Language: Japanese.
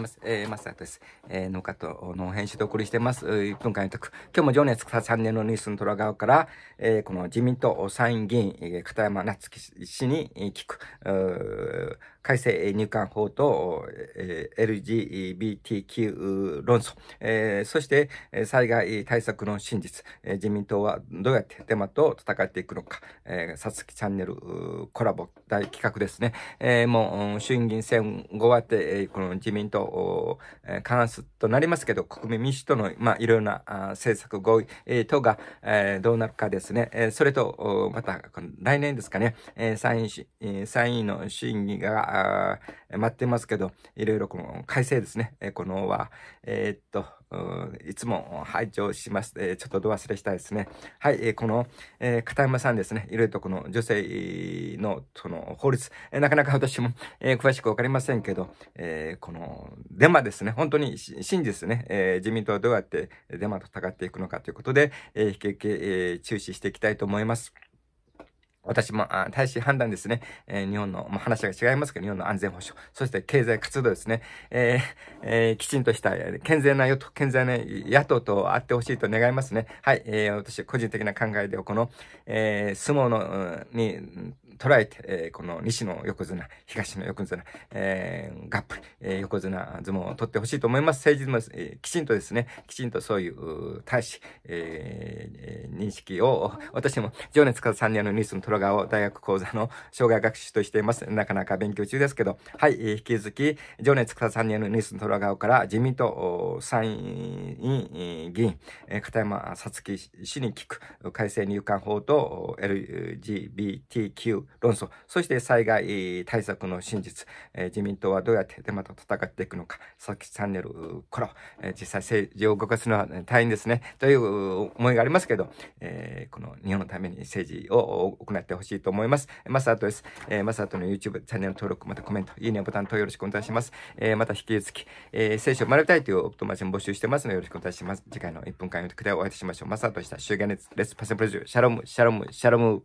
ます。えー、マスターです。えー、農家との編集でお送りしています。1分間予測。今日も情熱草チャンネルのニュースの虎側から、えー、この自民党参院議員、片山夏樹氏に聞く、改正入管法と、えー、LGBTQ 論争、えー、そして災害対策の真実、えー、自民党はどうやってデマと戦っていくのか、えさつきチャンネルコラボ大企画ですね。えー、もう衆議院選後はって、この自民党、過半数となりますけど、国民民主党の、まあ、いろいろな政策合意等がどうなるかですね。それと、また、来年ですかね、参院、参院の審議があ待ってますけど、いろいろこの改正ですね。このは、えー、っと、いつも拝聴します。えー、ちょっとど忘れしたいですね。はい、えー、この、えー、片山さんですね。いろいろとこの女性のその法律、えなかなか私も、え詳しくわかりませんけど、えこのデマですね。本当に真実ね、え自民党はどうやってデマと戦っていくのかということで、え引き受け、え注視していきたいと思います。私も、あ大使判断ですね。えー、日本の、まあ、話が違いますけど、日本の安全保障、そして経済活動ですね。えー、えー、きちんとした、健全な与党、健全な野党と会ってほしいと願いますね。はい、えー、私、個人的な考えで、この、えー、相撲の、に、捉えて、えー、この西の横綱、東の横綱、えー、がっぷり、えー、横綱相撲を取ってほしいと思います。政治も、えー、きちんとですね、きちんとそういう大使、えー、認識を、私も情熱から3年のニュースの虎川大学講座の障害学習としています。なかなか勉強中ですけど、はい、えー、引き続き、情熱から3年のニュースの虎川から自民党参院議員、えー、片山さつき氏に聞く改正入管法と LGBTQ 論争、そして災害対策の真実、えー、自民党はどうやってでまた戦っていくのか、さっきチャンネルから、えー、実際政治を動かすのは大変ですね、という思いがありますけど、えー、この日本のために政治を行ってほしいと思います。マサートです。えー、マサートの YouTube チャンネル登録、またコメント、いいねボタン等よろしくお願いします。えー、また引き続き、えー、聖書を学びたいというお友達も募集してますのでよろしくお願いします。次回の1分間読みくでお会いしましょう。マサートでした。終言列、レッスパセプロジュ、シャロム、シャロム、シャロム。